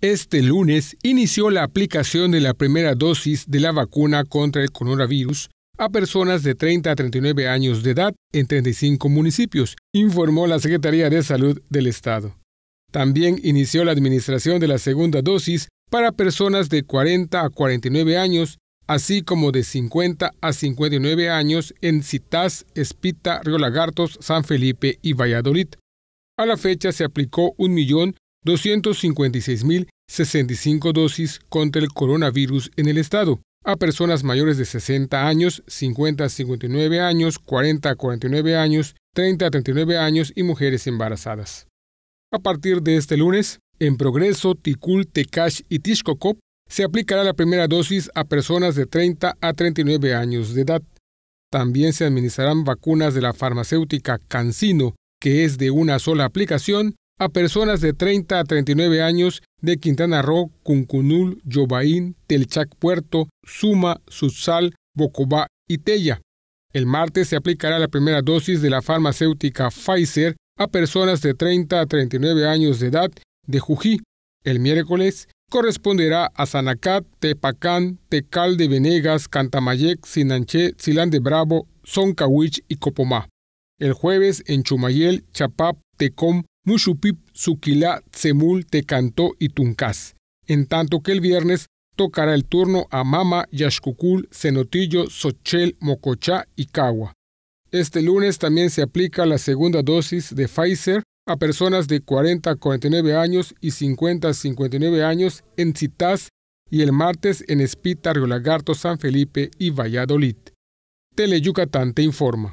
Este lunes inició la aplicación de la primera dosis de la vacuna contra el coronavirus a personas de 30 a 39 años de edad en 35 municipios, informó la Secretaría de Salud del Estado. También inició la administración de la segunda dosis para personas de 40 a 49 años, así como de 50 a 59 años en Citas, Espita, Río Lagartos, San Felipe y Valladolid. A la fecha se aplicó millón. 256.065 dosis contra el coronavirus en el estado a personas mayores de 60 años, 50 a 59 años, 40 a 49 años, 30 a 39 años y mujeres embarazadas. A partir de este lunes, en Progreso, Ticul, Tecash y Tishkokop se aplicará la primera dosis a personas de 30 a 39 años de edad. También se administrarán vacunas de la farmacéutica Cancino, que es de una sola aplicación, a personas de 30 a 39 años de Quintana Roo, Cuncunul, Yobaín, Telchac Puerto, Suma, Sutsal, Bocobá y Tella. El martes se aplicará la primera dosis de la farmacéutica Pfizer a personas de 30 a 39 años de edad de Jují. El miércoles corresponderá a Sanacat, Tepacán, Tecal de Venegas, Cantamayec, Sinanché, Silán de Bravo, Soncahuich y Copomá. El jueves en Chumayel, Chapap, Tecom, Mushupip Suquilá Tzemul Tecantó y Tuncas. en tanto que el viernes tocará el turno a Mama, Yashkukul Cenotillo, Sochel, Mocochá y Cagua. Este lunes también se aplica la segunda dosis de Pfizer a personas de 40 a 49 años y 50 a 59 años en Citas y el martes en Espita, Río Lagarto, San Felipe y Valladolid. Tele Yucatán te informa.